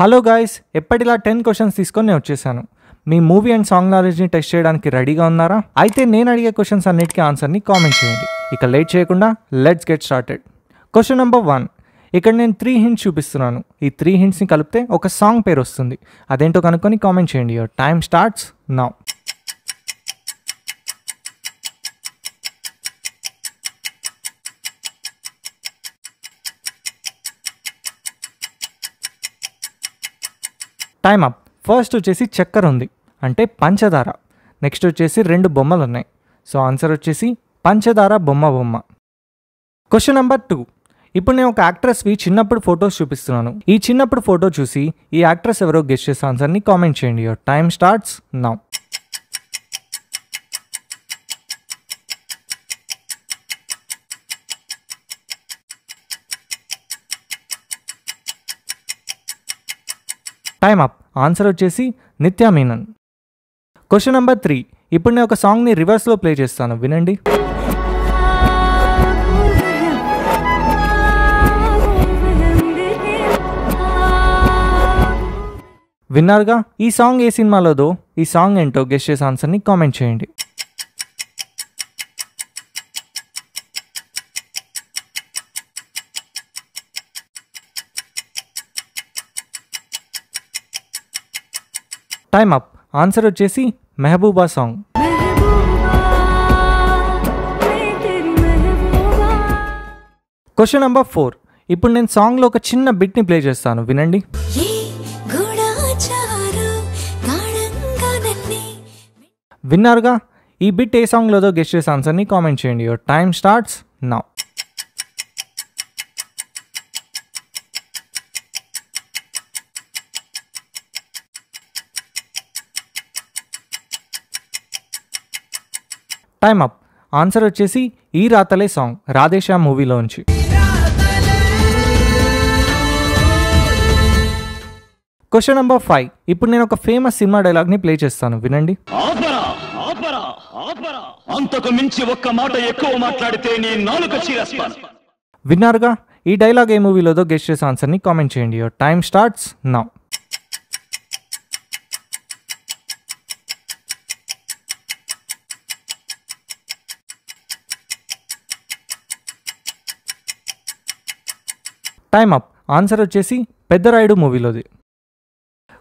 hello guys ఎప్పటిలా ten questions తీసుకొని నేను వచ్చేసాను మీ మూవీ అండ్ సాంగ్ నాలెడ్జ్ని టెస్ట్ చేయడానికి రెడీగా ఉన్నారా అయితే నేను అడిగే క్వశ్చన్స్ అన్నిటికీ ఆన్సర్ని కామెంట్ చేయండి ఇక లేట్ చేయకుండా let's get started question number one ఇక్కడ నేను త్రీ హింట్స్ చూపిస్తున్నాను ఈ త్రీ హింట్స్ని కలిపితే ఒక సాంగ్ పేరు వస్తుంది అదేంటో కనుక్కొని కామెంట్ చేయండి your time starts now time up first వచ్చేసి చక్కెర ఉంది అంటే పంచదార నెక్స్ట్ వచ్చేసి రెండు బొమ్మలు ఉన్నాయి సో ఆన్సర్ వచ్చేసి పంచదార బొమ్మ బొమ్మ క్వశ్చన్ నెంబర్ టూ ఇప్పుడు నేను ఒక యాక్ట్రెస్వి చిన్నప్పుడు ఫొటోస్ చూపిస్తున్నాను ఈ చిన్నప్పుడు ఫోటో చూసి ఈ యాక్ట్రెస్ ఎవరో గెస్ట్ చేసే ఆన్సర్ని కామెంట్ చేయండి your time starts now time up answer వచ్చేసి Nithya Menen question number three ఇప్పుడు నేను ఒక సాంగ్ని రివర్స్లో ప్లే చేస్తాను వినండి విన్నారుగా ఈ సాంగ్ ఏ సినిమాలోదో ఈ సాంగ్ ఏంటో గెస్ట్ చేసే ఆన్సర్ని కామెంట్ చేయండి టైమ్ అప్ ఆన్సర్ వచ్చేసి Mehbooba song question number four ఇప్పుడు నేను సాంగ్లో ఒక చిన్న బిట్ని ప్లే చేస్తాను వినండి విన్నారుగా ఈ బిట్ ఏ సాంగ్లోదో గెస్ట్ చేసే ఆన్సర్ని కామెంట్ చేయండి your time starts now time up answer వచ్చేసి ఈ రాతలే సాంగ్ రాధేశ మూవీలోంచి క్వశ్చన్ నెంబర్ ఫైవ్ ఇప్పుడు నేను ఒక ఫేమస్ సినిమా డైలాగ్ని ప్లే చేస్తాను వినండి ఒక్క మాట ఎక్కువ మాట్లాడితే విన్నారుగా ఈ డైలాగ్ ఏ మూవీలోదో గెస్ట్ చేసే ఆన్సర్ని కామెంట్ చేయండి time starts now time up answer వచ్చేసి పెద్దరాయుడు మూవీలోది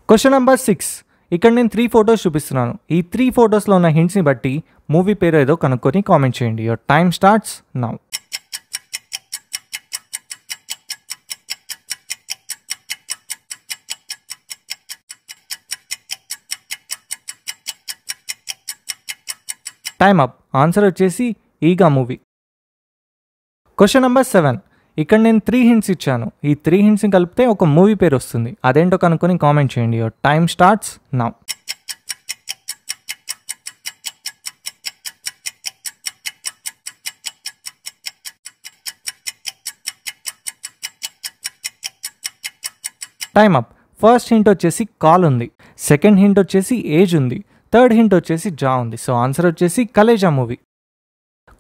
క్వశ్చన్ నెంబర్ సిక్స్ ఇక్కడ నేను త్రీ ఫొటోస్ చూపిస్తున్నాను ఈ త్రీ ఫొటోస్లో ఉన్న హింట్స్ని బట్టి మూవీ పేరు ఏదో కనుక్కొని కామెంట్ చేయండి your time starts now time up answer వచ్చేసి Eega movie question number seven ఇక్కడ నేను త్రీ హింట్స్ ఇచ్చాను ఈ త్రీ హింట్స్ని కలిపితే ఒక మూవీ పేరు వస్తుంది అదేంటో కనుక్కొని కామెంట్ చేయండి time time starts now time up first hint వచ్చేసి కాల్ ఉంది సెకండ్ హింట్ వచ్చేసి ఏజ్ ఉంది థర్డ్ హింట్ వచ్చేసి జా ఉంది సో ఆన్సర్ వచ్చేసి Kaleja movie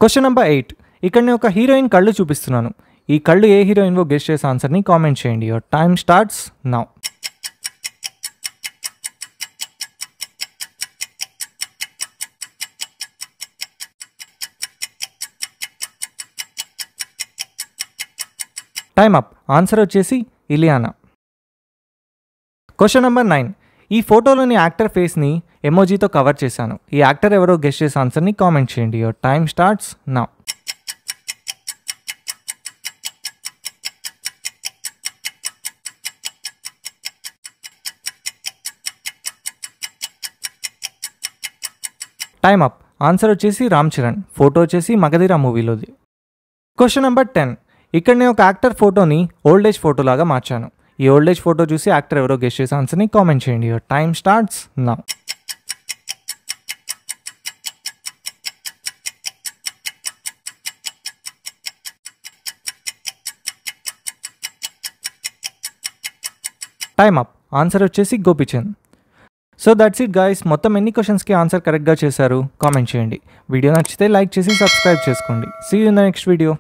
question number eight ఇక్కడ నేను ఒక హీరోయిన్ కళ్ళు చూపిస్తున్నాను ఈ కళ్ళు ఏ హీరోయిన్వో గెస్ట్ చేసే ఆన్సర్ని కామెంట్ చేయండి your time starts now time up answer వచ్చేసి ఇలియానా క్వశ్చన్ నెంబర్ నైన్ ఈ ఫోటోలోని యాక్టర్ ఫేస్ని ఎమోజీతో కవర్ చేశాను ఈ యాక్టర్ ఎవరో గెస్ట్ చేసే ఆన్సర్ని కామెంట్ చేయండి your time starts now time up answer వచ్చేసి రామ్ చరణ్ ఫోటో వచ్చేసి మగధీరా మూవీలోది క్వశ్చన్ నెంబర్ టెన్ ఇక్కడ నేను ఒక యాక్టర్ ఫోటోని ఓల్డ్ ఏజ్ ఫోటోలాగా మార్చాను ఈ ఓల్డ్ ఏజ్ ఫోటో చూసి యాక్టర్ ఎవరో గెస్ట్ చేసే ఆన్సర్ని కామెంట్ చేయండి your time starts now time up answer వచ్చేసి Gopichand so that's it guys మొత్తం ఎన్ని క్వశ్చన్స్కి ఆన్సర్ కరెక్ట్గా చేశారు కామెంట్ చేయండి వీడియో నచ్చితే లైక్ చేసి సబ్స్క్రైబ్ చేసుకోండి see you in the next video